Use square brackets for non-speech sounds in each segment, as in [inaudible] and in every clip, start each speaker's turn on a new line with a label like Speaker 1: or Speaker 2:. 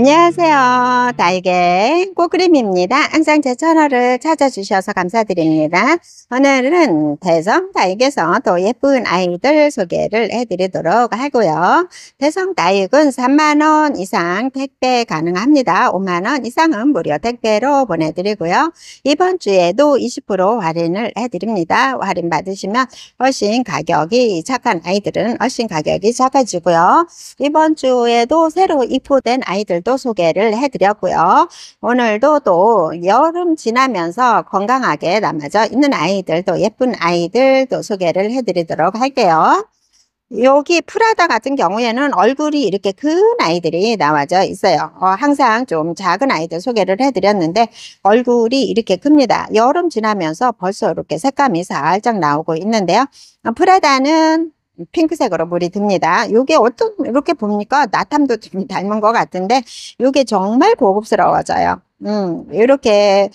Speaker 1: 안녕하세요. 달걀 꼬그림입니다. 항상 제 채널을 찾아주셔서 감사드립니다. 오늘은 대성 다육에서 더 예쁜 아이들 소개를 해드리도록 하고요. 대성 다육은 3만원 이상 택배 가능합니다. 5만원 이상은 무료 택배로 보내드리고요. 이번 주에도 20% 할인을 해드립니다. 할인 받으시면 훨씬 가격이 착한 아이들은 훨씬 가격이 작아지고요. 이번 주에도 새로 입고된 아이들도 오늘도 소개를 해드렸고요. 오늘도 또 여름 지나면서 건강하게 남아져 있는 아이들, 또 예쁜 아이들 도 소개를 해드리도록 할게요. 여기 프라다 같은 경우에는 얼굴이 이렇게 큰 아이들이 나와져 있어요. 어, 항상 좀 작은 아이들 소개를 해드렸는데 얼굴이 이렇게 큽니다. 여름 지나면서 벌써 이렇게 색감이 살짝 나오고 있는데요. 어, 프라다는 핑크색으로 물이 듭니다. 요게 어떤 이렇게 보니까 나탐도 좀 닮은 것 같은데 요게 정말 고급스러워져요. 음, 이렇게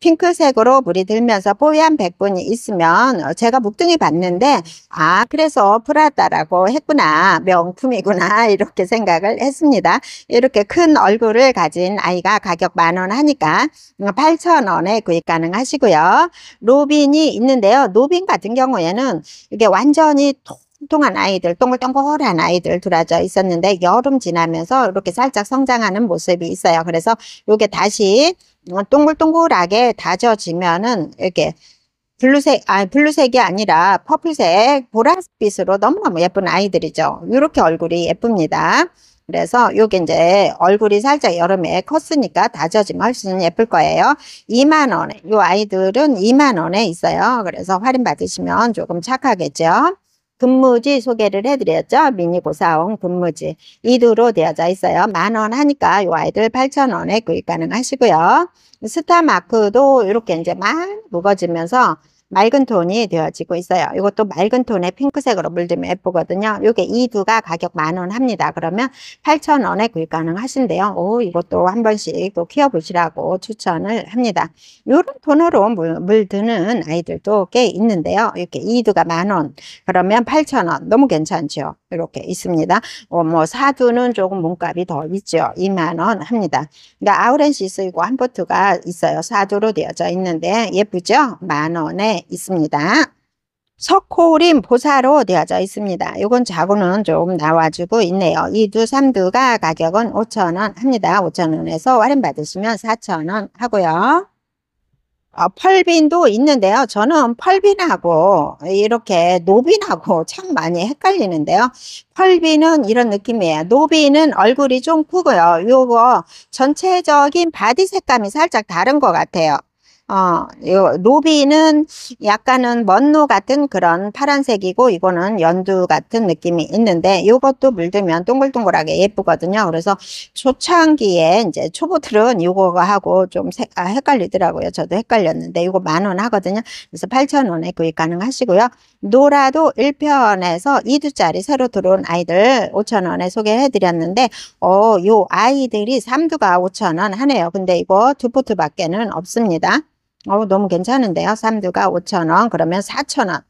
Speaker 1: 핑크색으로 물이 들면서 뽀얀 백분이 있으면 어, 제가 목등이 봤는데 아 그래서 프라다라고 했구나 명품이구나 [laughs] 이렇게 생각을 했습니다. 이렇게 큰 얼굴을 가진 아이가 가격 만 원 하니까 8,000원에 음, 구입 가능하시고요. 로빈이 있는데요. 로빈 같은 경우에는 이게 완전히 통 통통한 아이들, 동글동글한 아이들 들어져 있었는데 여름 지나면서 이렇게 살짝 성장하는 모습이 있어요. 그래서 요게 다시 동글동글하게 다져지면은 이렇게 블루색, 아 블루색이 아니라 퍼플색, 보라빛으로 너무너무 예쁜 아이들이죠. 이렇게 얼굴이 예쁩니다. 그래서 요게 이제 얼굴이 살짝 여름에 컸으니까 다져지면 훨씬 예쁠 거예요. 2만원, 에요 아이들은 2만원에 있어요. 그래서 할인 받으시면 조금 착하겠죠. 근무지 소개를 해드렸죠. 미니고사원 근무지 이두로 되어져 있어요. 만 원 하니까 요 아이들 8천원에 구입 가능하시고요. 스타마크도 이렇게 이제 막무어지면서 맑은 톤이 되어지고 있어요. 이것도 맑은 톤의 핑크색으로 물들면 예쁘거든요. 이게 이두가 가격 만원 합니다. 그러면 8,000원에 구입 가능하신데요. 오, 이것도 한 번씩 또 키워보시라고 추천을 합니다. 이런 톤으로 물, 물드는 아이들도 꽤 있는데요. 이렇게 이두가 만 원, 그러면 8,000원 너무 괜찮죠. 이렇게 있습니다. 어, 뭐 사두는 조금 몸값이 더 있죠. 2만 원 합니다. 그러니까 아우렌시스 이고 한포트가 있어요. 사두로 되어져 있는데 예쁘죠? 만 원에 있습니다. 석호림 보사로 되어져 있습니다. 이건 자고는 조금 나와주고 있네요. 2두3두가 가격은 5천원 합니다. 5천원에서 할인 받으시면 4천원 하고요. 어, 펄빈도 있는데요. 저는 펄빈하고 이렇게 노빈하고 참 많이 헷갈리는데요. 펄빈은 이런 느낌이에요. 노빈은 얼굴이 좀 크고요. 요거 전체적인 바디 색감이 살짝 다른 것 같아요. 어, 요노비는 약간은 먼노 같은 그런 파란색이고 이거는 연두 같은 느낌이 있는데 이것도 물들면 동글동글하게 예쁘거든요. 그래서 초창기에 이제 초보들은 이거 하고 좀 세, 아, 헷갈리더라고요. 저도 헷갈렸는데 이거 만 원 하거든요. 그래서 8천원에 구입 가능하시고요. 노라도 1편에서 2두짜리 새로 들어온 아이들 5천원에 소개해 드렸는데 어, 요 아이들이 3두가 5천원 하네요. 근데 이거 두 포트밖에는 없습니다. 어, 너무 괜찮은데요. 삼두가 5천원 그러면 4천원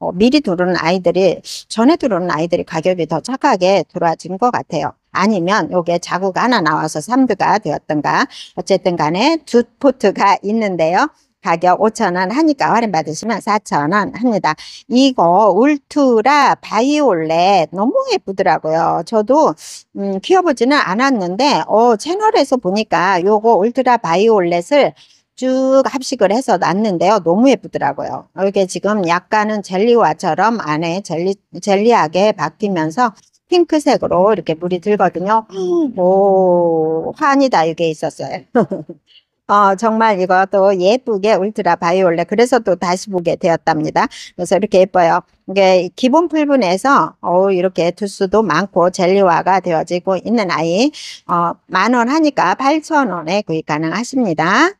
Speaker 1: 어, 미리 들어오는 아이들이 전에 들어오는 아이들이 가격이 더 착하게 들어와진 것 같아요. 아니면 요게 자구가 하나 나와서 삼두가 되었던가 어쨌든 간에 두 포트가 있는데요. 가격 5,000원 하니까 할인받으시면 4,000원 합니다. 이거 울트라 바이올렛 너무 예쁘더라고요. 저도 음, 키워보지는 않았는데 어, 채널에서 보니까 요거 울트라 바이올렛을 쭉 합식을 해서 놨는데요. 너무 예쁘더라고요. 이게 지금 약간은 젤리와처럼 안에 젤리, 젤리하게 바뀌면서 핑크색으로 이렇게 물이 들거든요. 오, 환이다 이게 있었어요. [laughs] 어, 정말 이것도 예쁘게 울트라 바이올렛 그래서 또 다시 보게 되었답니다. 그래서 이렇게 예뻐요. 이게 기본 풀분에서 어, 이렇게 두수도 많고 젤리화가 되어지고 있는 아이 어, 만 원 하니까 8천원에 구입 가능하십니다.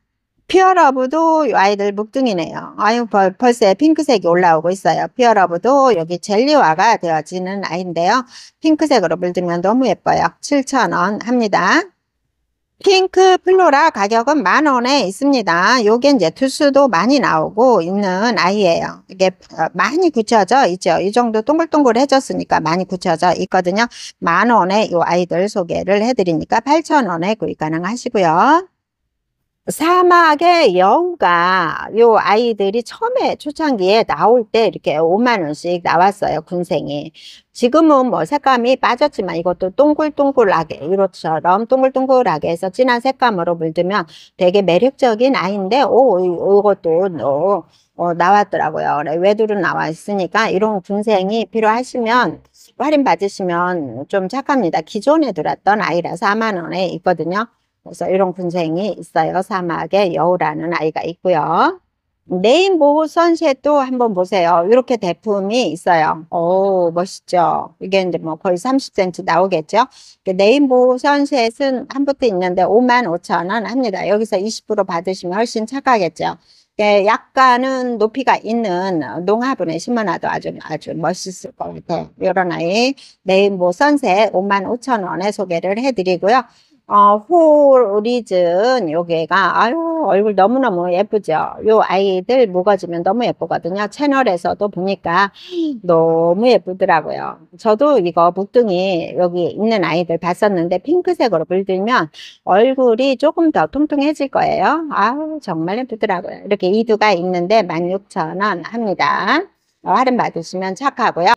Speaker 1: 피어러브도 아이들 묵둥이네요. 아유 벌, 벌써 핑크색이 올라오고 있어요. 피어러브도 여기 젤리화가 되어지는 아이인데요. 핑크색으로 물들면 너무 예뻐요. 7,000원 합니다. 핑크 플로라 가격은 만 원에 있습니다. 요게 이제 투수도 많이 나오고 있는 아이예요. 이게 어, 많이 굳혀져 있죠. 이 정도 동글동글해졌으니까 많이 굳혀져 있거든요. 만 원에 요 아이들 소개를 해드리니까 8,000원에 구입 가능하시고요. 사막의 여우가 요 아이들이 처음에 초창기에 나올 때 이렇게 5만 원씩 나왔어요 군생이 지금은 뭐 색감이 빠졌지만 이것도 동글동글하게 이것처럼 동글동글하게 해서 진한 색감으로 물들면 되게 매력적인 아이인데 오 이것도 어, 어 나왔더라고요 외두로 나와 있으니까 이런 군생이 필요하시면 할인 받으시면 좀 착합니다 기존에 들었던 아이라서 4만 원에 있거든요 그래서 이런 분생이 있어요. 사막에 여우라는 아이가 있고요. 네임 보호선 셋도 한번 보세요. 이렇게 대품이 있어요. 오 멋있죠. 이게 이제 뭐 거의 30cm 나오겠죠. 그 네임 보호선 셋은한부터 있는데 55,000원 합니다. 여기서 20% 받으시면 훨씬 착하겠죠. 예, 약간은 높이가 있는 농화분의 심어놔도 아주 아주 멋있을 것 같아요. 이런 아이 네임보 선셋 55,000원에 소개를 해드리고요. 어, 호리즌 요게가 아유 얼굴 너무너무 예쁘죠. 요 아이들 묵어지면 너무 예쁘거든요. 채널에서도 보니까 너무 예쁘더라고요. 저도 이거 목등이 여기 있는 아이들 봤었는데 핑크색으로 물들면 얼굴이 조금 더 통통해질 거예요. 아우 정말 예쁘더라고요. 이렇게 이두가 있는데 16,000원 합니다. 어, 할인 받으시면 착하고요.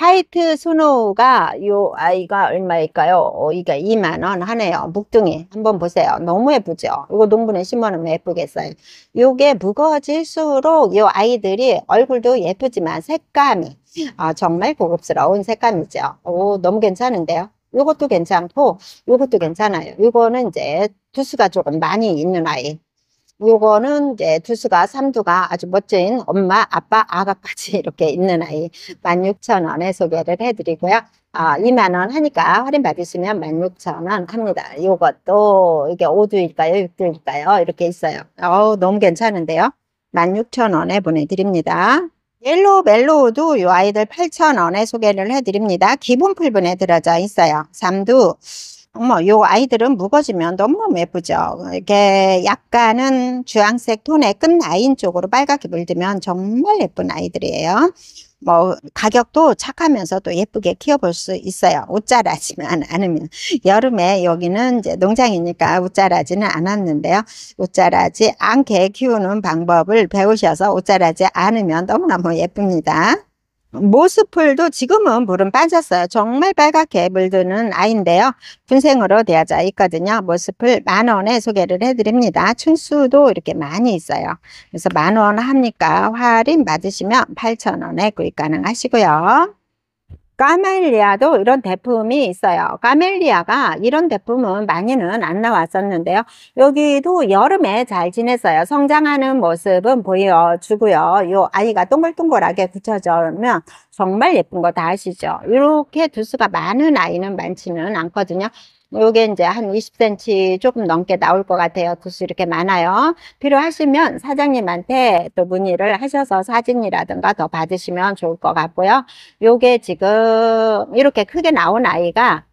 Speaker 1: 화이트 스노우가 요 아이가 얼마일까요? 어, 이게 2만원 하네요. 묵둥이 한번 보세요. 너무 예쁘죠? 이거 농분에 심어놓으면 예쁘겠어요. 요게 무거워질수록 요 아이들이 얼굴도 예쁘지만 색감이 아, 정말 고급스러운 색감이죠. 오 너무 괜찮은데요? 요것도 괜찮고 요것도 괜찮아요. 요거는 이제 두수가 조금 많이 있는 아이 요거는 이제 두수가 삼두가 아주 멋진 엄마 아빠 아가까지 [laughs] 이렇게 있는 아이 16,000원에 소개를 해드리고요 아, 2만원 하니까 할인 받으시면 16,000원 합니다 요것도 이게 5두일까요 6두일까요 이렇게 있어요 어우 너무 괜찮은데요 16,000원에 보내드립니다 옐로우 멜로우도 요 아이들 8,000원에 소개를 해드립니다 기본 풀분에 들어져 있어요 삼두 뭐요 아이들은 무거지면 너무 예쁘죠. 이게 약간은 주황색 톤의 끝 라인 쪽으로 빨갛게 물들면 정말 예쁜 아이들이에요. 뭐 가격도 착하면서도 예쁘게 키워볼 수 있어요. 옷자라지만 [laughs] 않으면 여름에 여기는 이제 농장이니까 옷자라지는 않았는데요. 옷자라지 않게 키우는 방법을 배우셔서 옷자라지 않으면 너무너무 예쁩니다. 모스풀도 지금은 물은 빠졌어요. 정말 빨갛게 물드는 아이인데요. 분생으로 되어져 있거든요. 모스풀 만원에 소개를 해드립니다. 춘수도 이렇게 많이 있어요. 그래서 만 원 합니까? 할인 받으시면 8천원에 구입 가능하시고요. 까멜리아도 이런 대품이 있어요. 까멜리아가 이런 대품은 많이는 안 나왔었는데요. 여기도 여름에 잘 지냈어요. 성장하는 모습은 보여주고요. 이 아이가 동글동글하게 굳혀져면 정말 예쁜 거 다 아시죠? 이렇게 두수가 많은 아이는 많지는 않거든요. 뭐 요게 이제 한 20cm 조금 넘게 나올 것 같아요. 두수 이렇게 많아요. 필요하시면 사장님한테 또 문의를 하셔서 사진이라든가 더 받으시면 좋을 것 같고요. 요게 지금 이렇게 크게 나온 아이가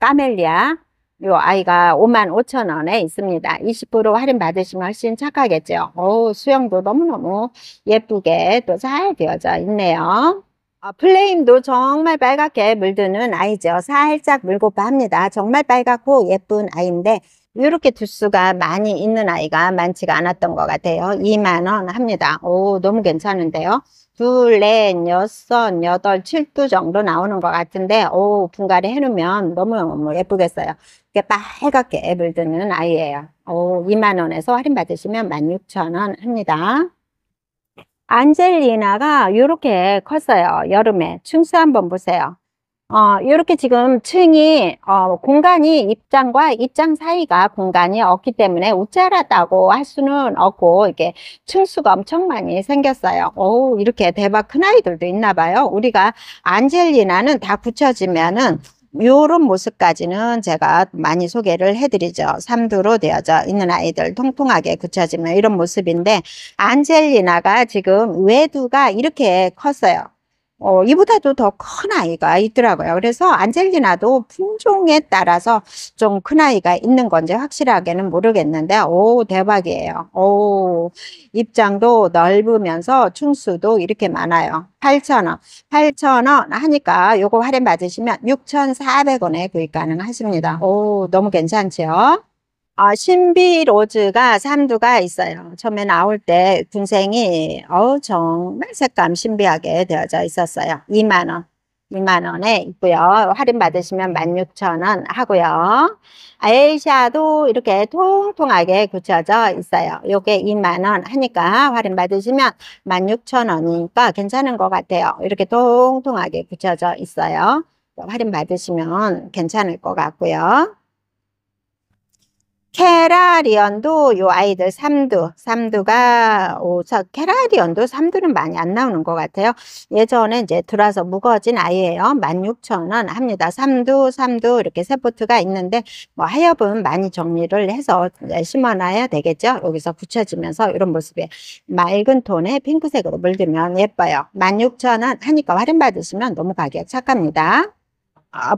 Speaker 1: 까멜리아 요 아이가 5만 5천 원에 있습니다. 20% 할인 받으시면 훨씬 착하겠죠. 오, 수영도 너무너무 예쁘게 또 잘 되어져 있네요. 아, 플레임도 정말 빨갛게 물드는 아이죠. 살짝 물고파 니다 정말 빨갛고 예쁜 아이인데 이렇게 두수가 많이 있는 아이가 많지가 않았던 것 같아요. 2만원 합니다. 오 너무 괜찮은데요. 둘, 넷, 여섯, 여덟, 칠두 정도 나오는 것 같은데 오 분갈이 해놓으면 너무, 너무 예쁘겠어요. 이게 빨갛게 물드는 아이예요. 오 2만원에서 할인받으시면 16,000원 합니다. 안젤리나가 이렇게 컸어요. 여름에 층수 한번 보세요. 어, 이렇게 지금 층이 어, 공간이 입장과 입장 사이가 공간이 없기 때문에 우짜라다고 할 수는 없고 이게 렇 층수가 엄청 많이 생겼어요. 오 이렇게 대박 큰 아이들도 있나 봐요. 우리가 안젤리나는 다 붙여지면은 요런 모습까지는 제가 많이 소개를 해드리죠. 삼두로 되어져 있는 아이들 통통하게 굳혀지면 이런 모습인데 안젤리나가 지금 외두가 이렇게 컸어요. 어, 이보다도 더 큰 아이가 있더라고요. 그래서 안젤리나도 품종에 따라서 좀 큰 아이가 있는 건지 확실하게는 모르겠는데, 오, 대박이에요. 오, 입장도 넓으면서 충수도 이렇게 많아요. 8,000원. 8,000원 하니까 요거 할인 받으시면 6,400원에 구입 가능하십니다. 오, 너무 괜찮죠 아, 신비로즈가 삼두가 있어요. 처음에 나올 때 군생이 어 정말 색감 신비하게 되어져 있었어요. 2만 원. 2만 원에 있고요. 할인 받으시면 16,000원 하고요. 아이샤도 이렇게 통통하게 굳혀져 있어요. 요게 2만 원 하니까 할인 받으시면 16,000원이니까 괜찮은 것 같아요. 이렇게 통통하게 굳혀져 있어요. 할인 받으시면 괜찮을 것 같고요. 케라리언도요 아이들 삼두, 삼두가 오저 어, 케라리언도 삼두는 많이 안 나오는 것 같아요. 예전에 이제 들어와서 무거워진 아이예요. 만 육천 원 합니다. 삼두, 삼두 이렇게 세포트가 있는데 뭐 하여분 많이 정리를 해서 심어놔야 되겠죠. 여기서 붙여지면서 이런 모습에 맑은 톤에 핑크색으로 물들면 예뻐요. 만 육천 원 하니까 할인받으시면 너무 가격 착합니다.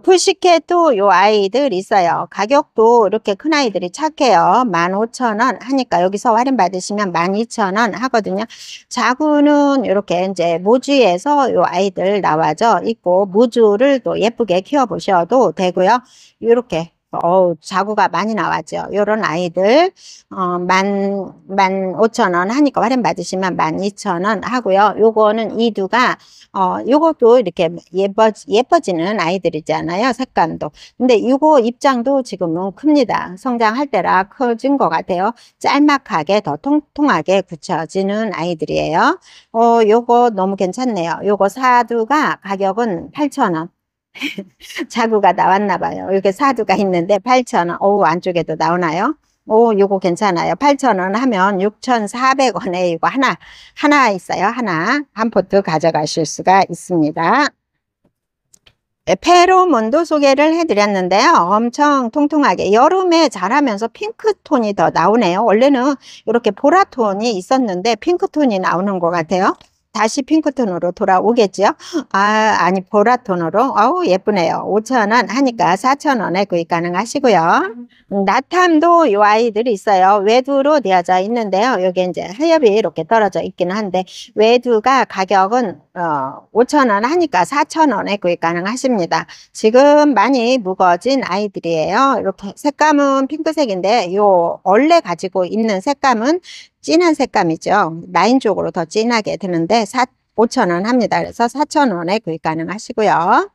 Speaker 1: 푸시캣도 요 아이들 있어요. 가격도 이렇게 큰 아이들이 착해요. 15,000원 하니까 여기서 할인 받으시면 12,000원 하거든요. 자구는 이렇게 이제 모주에서 요 아이들 나와져 있고 모주를 또 예쁘게 키워보셔도 되고요. 이렇게 어우, 자구가 많이 나왔죠. 요런 아이들, 어, 만, 만 오천 원 하니까 할인 받으시면 만 이천 원 하고요. 요거는 이두가 어, 요것도 이렇게 예뻐, 예뻐지는 아이들이잖아요. 색감도. 근데 요거 입장도 지금은 큽니다. 성장할 때라 커진 것 같아요. 짤막하게 더 통통하게 굳혀지는 아이들이에요. 어, 요거 너무 괜찮네요. 요거 사두가 가격은 8,000원. [laughs] 자구가 나왔나 봐요. 이렇게 사두가 있는데 8,000원. 오, 우 안쪽에도 나오나요? 오, 이거 괜찮아요. 8,000원 하면 6,400원에 이거 하나, 하나 있어요. 하나. 한 포트 가져가실 수가 있습니다. 네, 페로몬도 소개를 해드렸는데요. 엄청 통통하게 여름에 자라면서 핑크톤이 더 나오네요. 원래는 이렇게 보라톤이 있었는데 핑크톤이 나오는 것 같아요. 다시 핑크톤으로 돌아오겠죠? 아, 아니 보라톤으로. 아우 예쁘네요. 5,000원 하니까 4,000원에 구입 가능하시고요. 나탐도 이 아이들이 있어요. 외두로 되어져 있는데요. 여기 이제 하엽이 이렇게 떨어져 있기는 한데 외두가 가격은 어, 5천원 하니까 4천원에 구입 가능하십니다. 지금 많이 무거진 아이들이에요. 이렇게 색감은 핑크색인데 요 원래 가지고 있는 색감은 진한 색감이죠. 라인 쪽으로 더 진하게 드는데 4, 5천원 합니다. 그래서 4천원에 구입 가능하시고요.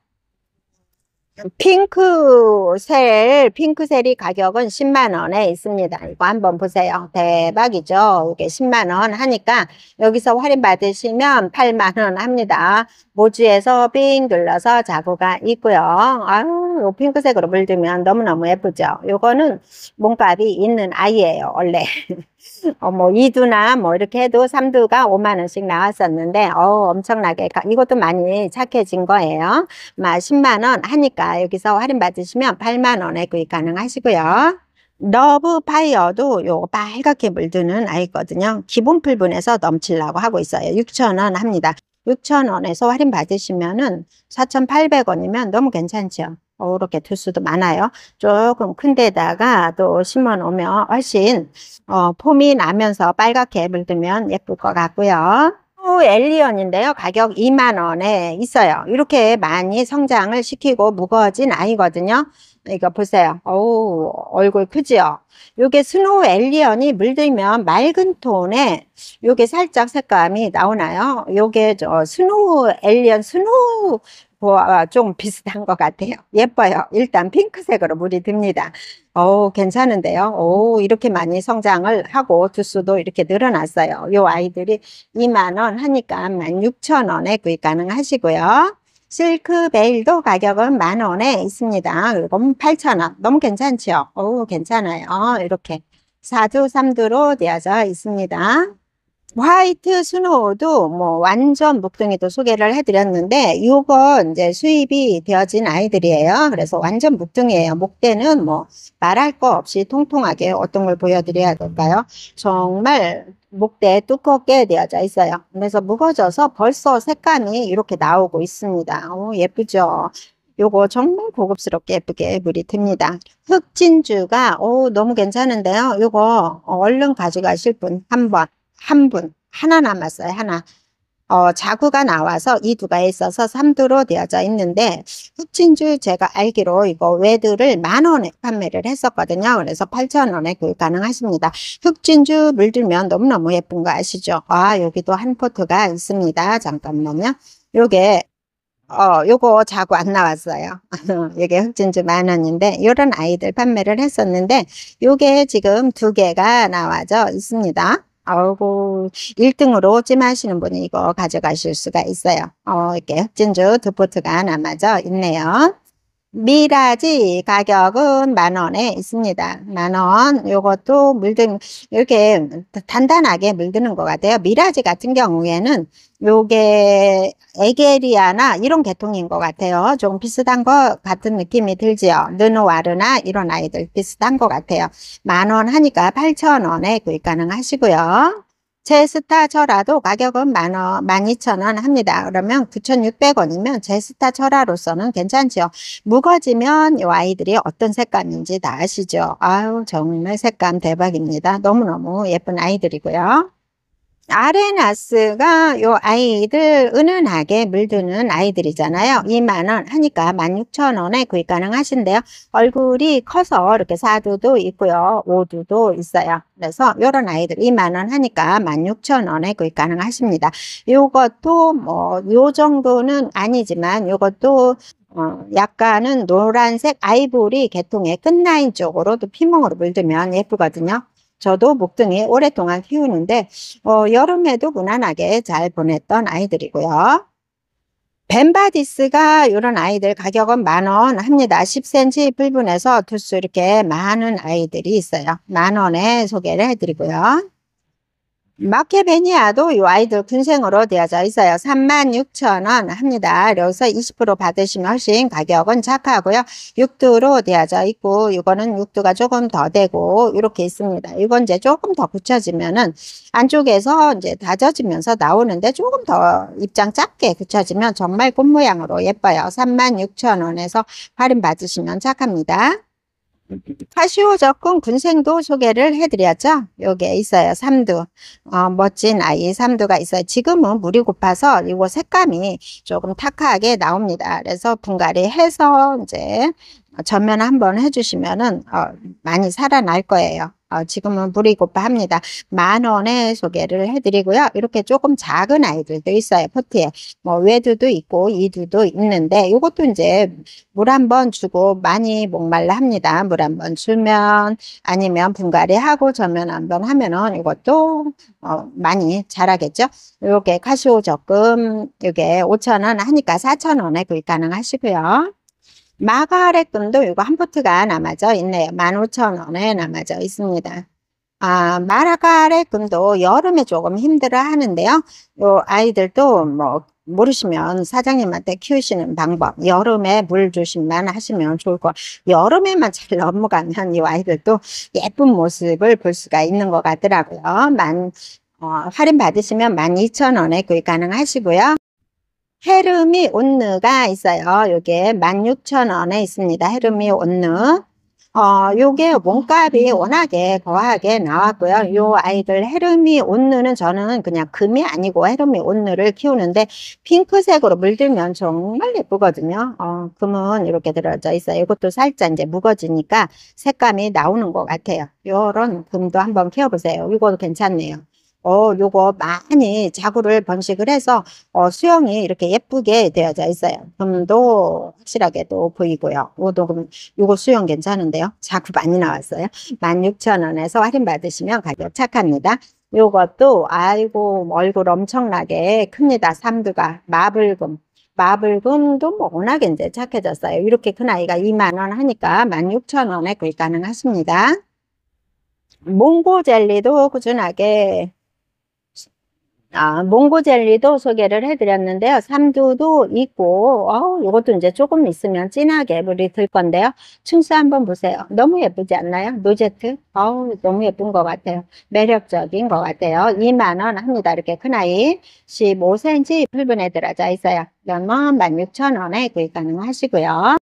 Speaker 1: 핑크셀, 핑크셀이 가격은 10만원에 있습니다. 이거 한번 보세요. 대박이죠? 이게 10만원 하니까 여기서 할인 받으시면 8만원 합니다. 모주에서 빙 눌러서 자구가 있고요. 아유, 요 핑크색으로 물들면 너무너무 예쁘죠? 요거는 몸값이 있는 아이예요, 원래. [laughs] 어, 뭐 2두나 뭐 이렇게 해도 3두가 5만원씩 나왔었는데 어 엄청나게 이것도 많이 착해진 거예요. 막 10만원 하니까 여기서 할인 받으시면 8만원에 구입 가능하시고요. 러브 파이어도 요 빨갛게 물드는 아이거든요. 기본 풀분에서 넘치려고 하고 있어요. 6천원 합니다. 6천원에서 할인 받으시면은 4,800원이면 너무 괜찮죠. 어, 이렇게 두수도 많아요. 조금 큰 데다가 또 심어 놓으면 훨씬 어, 폼이 나면서 빨갛게 물들면 예쁠 것 같고요. 엘리언인데요. 가격 2만 원에 있어요. 이렇게 많이 성장을 시키고 무거워진 아이거든요. 이거 보세요. 어우 얼굴 크지요? 요게 스노우 엘리언이 물들면 맑은 톤에 요게 살짝 색감이 나오나요? 요게 저 스노우 엘리언 스노우 그와 좀 비슷한 것 같아요. 예뻐요. 일단 핑크색으로 물이 듭니다. 오, 괜찮은데요. 오, 이렇게 많이 성장을 하고 두수도 이렇게 늘어났어요. 요 아이들이 2만원 하니까 16,000원에 구입 가능하시고요. 실크 베일도 가격은 만원에 있습니다. 그리고 8,000원. 너무 괜찮죠? 오, 괜찮아요. 이렇게 4두, 3두로 되어져 있습니다. 화이트 스노우도 뭐 완전 목동이도 소개를 해드렸는데 이건 이제 수입이 되어진 아이들이에요. 그래서 완전 목동이에요. 목대는 뭐 말할 거 없이 통통하게 어떤 걸 보여드려야 될까요? 정말 목대에 두껍게 되어져 있어요. 그래서 무거져서 벌써 색감이 이렇게 나오고 있습니다. 오, 예쁘죠? 요거 정말 고급스럽게 예쁘게 물이 듭니다. 흑진주가 오 너무 괜찮은데요. 요거 얼른 가져가실 분 한번 한 분, 하나 남았어요. 하나. 어, 자구가 나와서 이 두가 있어서 삼두로 되어져 있는데 후친주 제가 알기로 이거 외두를 만 원에 판매를 했었거든요. 그래서 8천 원에 구입 가능하십니다. 흑진주 물들면 너무너무 예쁜 거 아시죠? 아 여기도 한 포트가 있습니다. 잠깐만요. 요게 어, 요거 자구안 나왔어요. [laughs] 이게 흑진주 만 원인데, 요런 아이들 판매를 했었는데, 요게 지금 두 개가 나와져 있습니다. 아이고 1등으로 찜하시는 분이 이거 가져가실 수가 있어요. 어, 이렇게 흑진주 두 포트가 남아져 있네요. 미라지 가격은 만 원에 있습니다. 만 원. 요것도 물든 이렇게 단단하게 물드는 것 같아요. 미라지 같은 경우에는 요게 에게리아나 이런 계통인 것 같아요. 조금 비슷한 것 같은 느낌이 들지요. 느노와르나 이런 아이들 비슷한 것 같아요. 만 원 하니까 8천원에 구입 가능하시고요. 제스타 철화도 가격은 만원, 만이천원 합니다. 그러면 구천육백 원이면 제스타 철화로서는 괜찮죠요 무거지면 이 아이들이 어떤 색감인지 다 아시죠? 아유 정말 색감 대박입니다. 너무너무 예쁜 아이들이고요. 아레나스가 요 아이들 은은하게 물드는 아이들이잖아요. 2만원 하니까 16,000원에 구입 가능하신데요. 얼굴이 커서 이렇게 사두도 있고요. 오두도 있어요. 그래서 요런 아이들 2만원 하니까 16,000원에 구입 가능하십니다. 요것도 뭐 요 정도는 아니지만 요것도 어, 약간은 노란색 아이보리 계통의 끝라인 쪽으로 도 피멍으로 물들면 예쁘거든요. 저도 목등이 오랫동안 키우는데 어, 여름에도 무난하게 잘 보냈던 아이들이고요. 벤바디스가 이런 아이들 가격은 만 원 합니다. 10cm 불분에서 두수 이렇게 많은 아이들이 있어요. 만원에 소개를 해드리고요. 마케베니아도 이 아이들 군생으로 되어져 있어요. 36,000원 합니다. 여기서20% 받으시면 훨씬 가격은 착하고요. 6두로 되어져 있고 이거는 6두가 조금 더 되고 이렇게 있습니다. 이건 이제 조금 더 굳혀지면은 안쪽에서 이제 다져지면서 나오는데 조금 더 입장 작게 굳혀지면 정말 꽃 모양으로 예뻐요. 36,000원에서 할인 받으시면 착합니다. 카시오 적군 군생도 소개를 해드렸죠. 여기에 있어요. 삼두. 어, 멋진 아이 삼두가 있어요. 지금은 물이 고파서 이거 색감이 조금 탁하게 나옵니다. 그래서 분갈이 해서 이제 어, 전면 한번 해주시면은 어, 많이 살아날 거예요. 어, 지금은 불이 고파합니다만 원에 소개를 해드리고요. 이렇게 조금 작은 아이들도 있어요. 포트에 뭐 외두도 있고 이두도 있는데 이것도 이제 물한번 주고 많이 목말라 합니다. 물한번 주면 아니면 분갈이 하고 전면 한번 하면은 이것도 어, 많이 자라겠죠. 이렇게 카시오 적금 이게 5천 원 하니까 4천 원에 구입 가능하시고요. 마가렛돈도 이거 한 포트가 남아져 있네요. 15,000원에 남아져 있습니다. 아, 마라가렛돈도 여름에 조금 힘들어 하는데요. 요 아이들도 뭐 모르시면 사장님한테 키우시는 방법 여름에 물주심만 하시면 좋을 것 여름에만 잘 넘어가면 이 아이들도 예쁜 모습을 볼 수가 있는 것 같더라고요 만 어, 할인 받으시면 12,000원에 구입 가능하시고요 헤르미 온느가 있어요. 요게 16,000원에 있습니다. 헤르미 온느. 어, 요게 몸값이 음. 워낙에 거하게 나왔고요. 요 아이들 헤르미 온느는 저는 그냥 금이 아니고 헤르미 온느를 키우는데 핑크색으로 물들면 정말 예쁘거든요. 어, 금은 이렇게 들어져 있어요. 이것도 살짝 이제 무거지니까 색감이 나오는 것 같아요. 요런 금도 한번 키워보세요. 이거도 괜찮네요. 어, 요거 많이 자구를 번식을 해서 어, 수영이 이렇게 예쁘게 되어져 있어요. 금도 확실하게도 보이고요. 요거, 요거 수영 괜찮은데요. 자구 많이 나왔어요. 16,000원에서 할인 받으시면 가격 착합니다. 요것도 아이고 얼굴 엄청나게 큽니다. 삼두가 마블금. 마블금도 뭐 워낙 이제 착해졌어요. 이렇게 큰 아이가 2만원 하니까 16,000원에 구입 가능하십니다. 몽고 젤리도 꾸준하게 아, 몽고 젤리도 소개를 해드렸는데요. 삼두도 있고, 어우, 이것도 이제 조금 있으면 진하게 물이 들 건데요. 충수 한번 보세요. 너무 예쁘지 않나요? 노제트? 어우, 너무 예쁜 것 같아요. 매력적인 것 같아요. 2만원 합니다. 이렇게 큰아이 15cm 8분에 들어져 있어요. 연러면 16,000원에 구입 가능하시고요.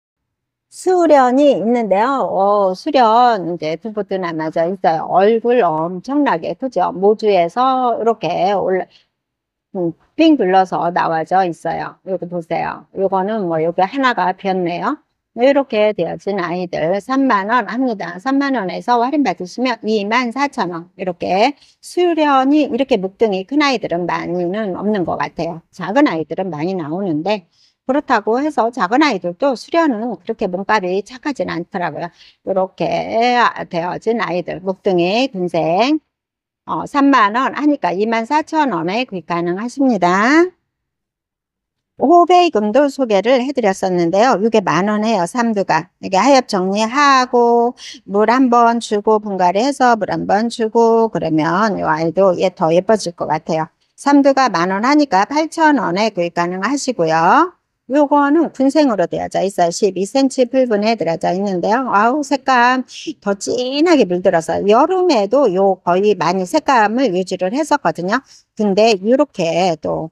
Speaker 1: 수련이 있는데요. 어, 수련 이제 두부드 나눠져 있어요. 얼굴 엄청나게 크죠. 모주에서 이렇게 올라 음, 빙 둘러서 나와져 있어요. 여기 보세요. 이거는뭐 여기 하나가 비었네요. 이렇게 되어진 아이들 3만원 합니다. 3만원에서 할인 받으시면 2만 4천원 이렇게 수련이 이렇게 묵등이 큰 아이들은 많이는 없는 것 같아요. 작은 아이들은 많이 나오는데 그렇다고 해서 작은 아이들도 수련은 그렇게 몸값이 착하진 않더라고요. 이렇게 되어진 아이들, 목등이 군생 어, 3만원 하니까 2만 4천원에 구입 가능하십니다. 호배금도 소개를 해드렸었는데요. 이게 만원에요 3두가 이게 하엽 정리하고 물 한 번 주고 분갈이 해서 물 한 번 주고 그러면 이 아이도 얘더 예, 예뻐질 것 같아요. 3두가 만 원 하니까 8천원에 구입 가능하시고요. 요거는 군생으로 되어져 있어요. 12cm 풀분에 들어져 있는데요. 아우 색감 더 진하게 물들어서 여름에도 요 거의 많이 색감을 유지를 했었거든요. 근데 이렇게 또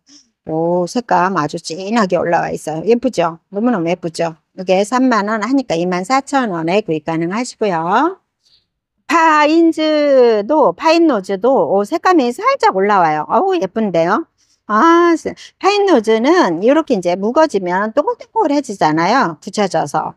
Speaker 1: 오, 색감 아주 진하게 올라와 있어요. 예쁘죠? 너무너무 예쁘죠? 이게 3만원 하니까 24,000원에 구입 가능하시고요. 파인즈도, 파인노즈도 오, 색감이 살짝 올라와요. 어우, 예쁜데요? 아, 파인노즈는 이렇게 이제 묵어지면 동글동글해지잖아요. 붙여져서.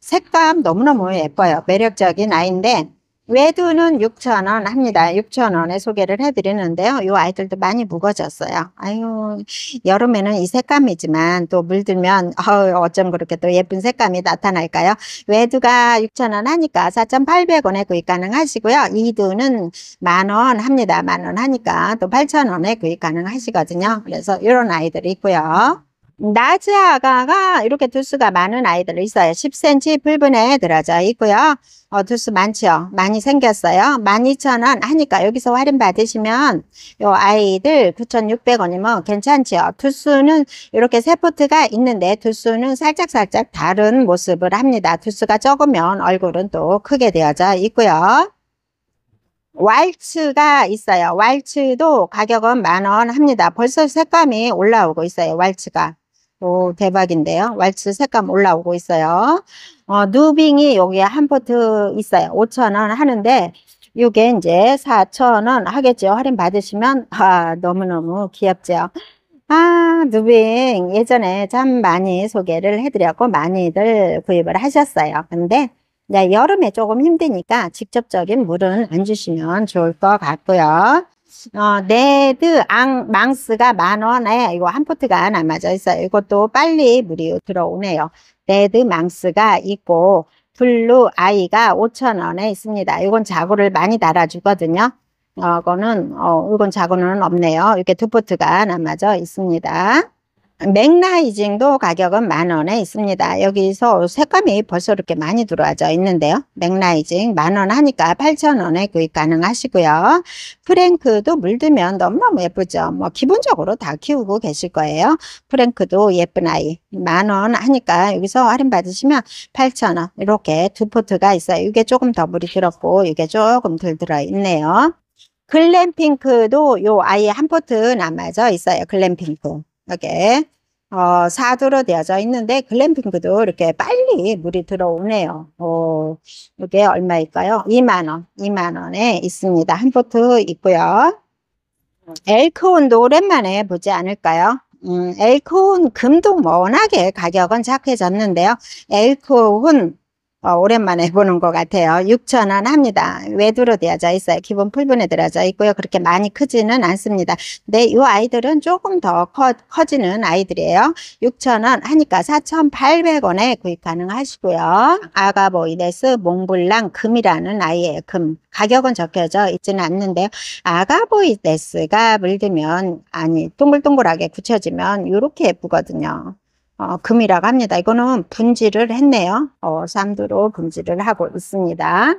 Speaker 1: 색감 너무너무 예뻐요. 매력적인 아이인데 외두는 6,000원 합니다. 6,000원에 소개를 해드리는데요. 이 아이들도 많이 무거졌어요. 아유, 여름에는 이 색감이지만 또 물들면 어, 쩜 그렇게 또 예쁜 색감이 나타날까요? 외두가 6,000원 하니까 4,800원에 구입 가능하시고요. 이두는 만 원 합니다. 만 원 하니까 또 8,000원에 구입 가능하시거든요. 그래서 이런 아이들이 있고요. 낮즈아가가 이렇게 두수가 많은 아이들 있어요. 10cm 불분에 들어져 있고요. 어, 두수 많죠. 많이 생겼어요. 12,000원 하니까 여기서 할인 받으시면 요 아이들 9,600원이면 뭐 괜찮죠요 두수는 이렇게 세포트가 있는데 두수는 살짝살짝 다른 모습을 합니다. 두수가 적으면 얼굴은 또 크게 되어져 있고요. 왈츠가 있어요. 왈츠도 가격은 만원 합니다. 벌써 색감이 올라오고 있어요. 왈츠가. 오, 대박인데요. 왈츠 색감 올라오고 있어요. 어, 누빙이 여기에 한 포트 있어요. 5천원 하는데 이게 이제 4천원 하겠죠. 할인 받으시면 아, 너무너무 귀엽죠. 아, 누빙 예전에 참 많이 소개를 해드렸고 많이들 구입을 하셨어요. 근데 네, 여름에 조금 힘드니까 직접적인 물은 안 주시면 좋을 것 같고요. 어, 네드 앙 망스가 만 원에 이거 한 포트가 남아져 있어요. 이것도 빨리 물이 들어오네요. 네드 망스가 있고 블루 아이가 5천 원에 있습니다. 이건 자구를 많이 달아주거든요. 어, 이거는 어, 이건 자구는 없네요. 이렇게 두 포트가 남아져 있습니다. 맥라이징도 가격은 만원에 있습니다. 여기서 색감이 벌써 이렇게 많이 들어와져 있는데요. 맥라이징 만 원 하니까 8천원에 구입 가능하시고요. 프랭크도 물들면 너무너무 예쁘죠. 뭐 기본적으로 다 키우고 계실 거예요. 프랭크도 예쁜 아이 만 원 하니까 여기서 할인 받으시면 8천원 이렇게 두 포트가 있어요. 이게 조금 더 물이 들었고 이게 조금 덜 들어있네요. 글램핑크도 요 아이 한 포트 남아져 있어요. 글램핑크. 이렇게 어, 사두로 되어져 있는데 글램핑크도 이렇게 빨리 물이 들어오네요. 어, 이게 얼마일까요? 2만원, 2만원에 있습니다. 한 포트 있고요. 엘크온도 오랜만에 보지 않을까요? 음, 엘크온 금도 워낙에 가격은 착해졌는데요. 엘크온 어, 오랜만에 보는 것 같아요. 6천원 합니다. 외두로 되어져 있어요. 기본 풀분에 들어져 있고요. 그렇게 많이 크지는 않습니다. 근데 이 아이들은 조금 더 커, 커지는 아이들이에요. 6천원 하니까 4,800원에 구입 가능하시고요. 아가보이데스 몽블랑 금이라는 아이예요. 금. 가격은 적혀져 있지는 않는데요. 아가보이데스가 물들면 아니 동글동글하게 굳혀지면 이렇게 예쁘거든요. 어, 금이라고 합니다. 이거는 분지를 했네요. 어, 삼두로 분지를 하고 있습니다.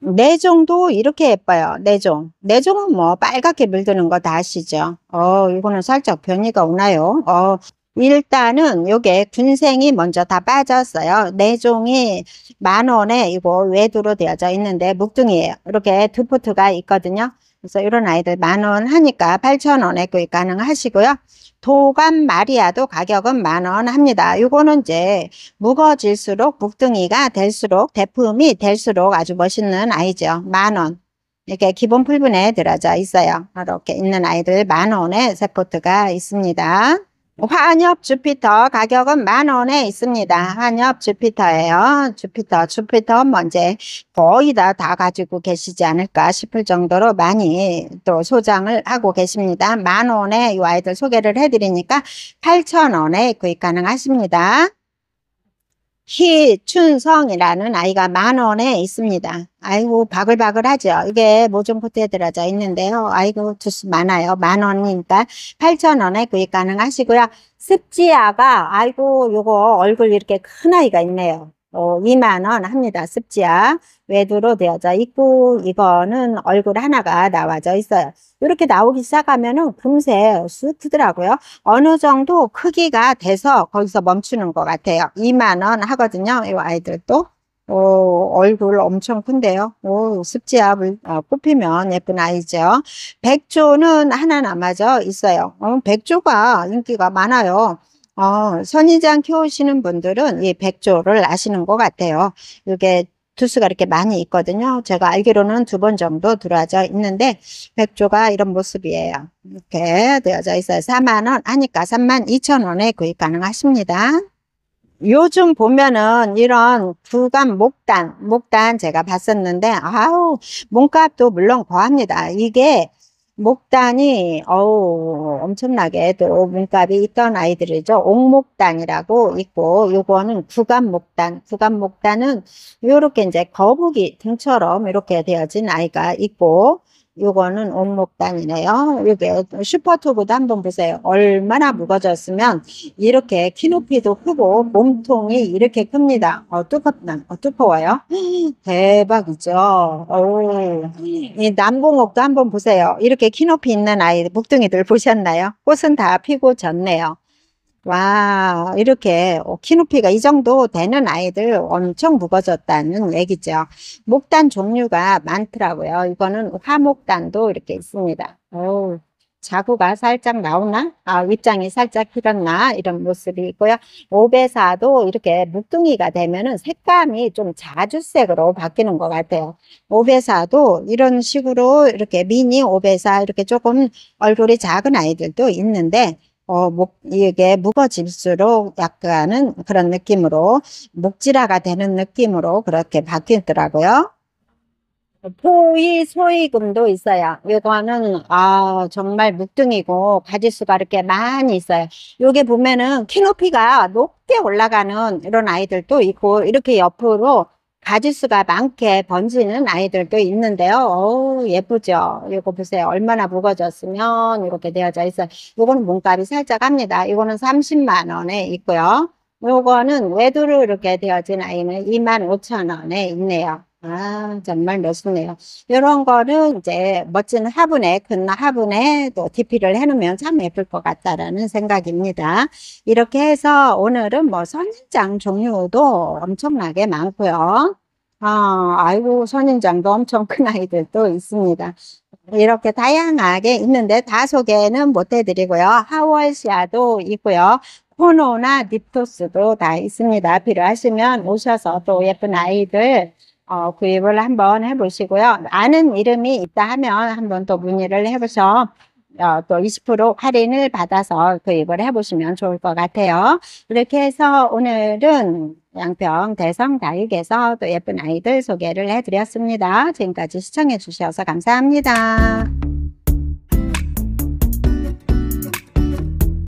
Speaker 1: 내종도 네 이렇게 예뻐요. 내종. 네 내종은 네 뭐 빨갛게 물드는 거 다 아시죠? 어, 이거는 살짝 변이가 오나요? 어, 일단은 요게 군생이 먼저 다 빠졌어요. 내종이 네 만원에 이거 외두로 되어져 있는데 묵둥이에요. 이렇게 두 포트가 있거든요. 그래서 이런 아이들 만 원 하니까 8천원에 구입 가능하시고요. 도감 마리아도 가격은 만 원 합니다. 요거는 이제 무거질수록 워 묵둥이가 될수록 대품이 될수록 아주 멋있는 아이죠. 만 원. 이렇게 기본 풀분에 들어져 있어요. 이렇게 있는 아이들 만 원에 세포트가 있습니다. 환엽 주피터 가격은 만원에 있습니다. 환엽 주피터예요. 주피터, 주피터 먼저 거의 다, 다 가지고 계시지 않을까 싶을 정도로 많이 또 소장을 하고 계십니다. 만원에 이 아이들 소개를 해드리니까 8천원에 구입 가능하십니다. 희춘성이라는 아이가 만원에 있습니다. 아이고 바글바글하죠. 이게 모종포트에 뭐 들어져 있는데요. 아이고 주스 많아요. 만원이니까 8천원에 구입 가능하시고요. 습지아가 아이고 요거 얼굴 이렇게 큰 아이가 있네요. 어, 2만원 합니다. 습지야. 외두로 되어져 있고 이거는 얼굴 하나가 나와져 있어요. 이렇게 나오기 시작하면은 금세 쑥 크더라고요. 어느 정도 크기가 돼서 거기서 멈추는 것 같아요. 2만원 하거든요. 이 아이들도. 오, 얼굴 엄청 큰데요. 오, 습지압을 어, 뽑히면 예쁜 아이죠. 백조는 하나 남아져 있어요. 어, 백조가 인기가 많아요. 어, 선인장 키우시는 분들은 이 백조를 아시는 것 같아요. 이게 두수가 이렇게 많이 있거든요. 제가 알기로는 두 번 정도 들어져 와 있는데 백조가 이런 모습이에요. 이렇게 되어져 있어요. 4만원 하니까 3만 2천원에 구입 가능하십니다. 요즘 보면은 이런 구간 목단, 목단 제가 봤었는데 아우 몸값도 물론 거합니다. 이게 목단이 어우 엄청나게 또 문값이 있던 아이들이죠. 옥목단이라고 있고 요거는 구간목단, 구간목단은 요렇게 이제 거북이 등처럼 이렇게 되어진 아이가 있고 요거는 옥목단이네요. 이게 슈퍼투브도 한번 보세요. 얼마나 무거졌으면 이렇게 키높이도 크고 몸통이 이렇게 큽니다. 어, 두껍나, 어, 두꺼워요. [gasps] 대박이죠. 이 남봉옥도 한번 보세요. 이렇게 키높이 있는 아이, 묵둥이들 보셨나요? 꽃은 다 피고 졌네요. 와 이렇게 어, 키 높이가 이 정도 되는 아이들 엄청 무거졌다는 얘기죠. 목단 종류가 많더라고요. 이거는 화목단도 이렇게 있습니다. 오, 어, 자구가 살짝 나오나? 아, 윗장이 살짝 길었나? 이런 모습이 있고요. 오배사도 이렇게 묵둥이가 되면은 색감이 좀 자주색으로 바뀌는 것 같아요. 오배사도 이런 식으로 이렇게 미니 오배사 이렇게 조금 얼굴이 작은 아이들도 있는데 어, 목, 이게 무거질수록 약간은 그런 느낌으로 목지라가 되는 느낌으로 그렇게 바뀌더라고요. 포위 소이금도 있어요. 이거는 아 정말 묵등이고 가지수가 이렇게 많이 있어요. 요게 보면은 키높이가 높게 올라가는 이런 아이들도 있고 이렇게 옆으로 가짓수가 많게 번지는 아이들도 있는데요. 어우, 예쁘죠? 이거 보세요. 얼마나 무거졌으면 이렇게 되어져 있어요. 이거는 몸값이 살짝 합니다. 이거는 30만 원에 있고요. 요거는 외두로 이렇게 되어진 아이는 2만 5천 원에 있네요. 아, 정말 멋있네요. 이런 거를 이제 멋진 화분에, 큰 화분에 또 DP를 해놓으면 참 예쁠 것 같다라는 생각입니다. 이렇게 해서 오늘은 뭐 선인장 종류도 엄청나게 많고요. 아, 아이고, 선인장도 엄청 큰 아이들도 있습니다. 이렇게 다양하게 있는데 다 소개는 못 해드리고요. 하월시아도 있고요. 코노나 딥토스도다 있습니다. 필요하시면 오셔서 또 예쁜 아이들 어, 구입을 한번 해보시고요. 아는 이름이 있다 하면 한번 또 문의를 해보셔. 어, 또 20% 할인을 받아서 구입을 해보시면 좋을 것 같아요. 이렇게 해서 오늘은 양평 대성 다육에서 또 예쁜 아이들 소개를 해드렸습니다. 지금까지 시청해주셔서 감사합니다.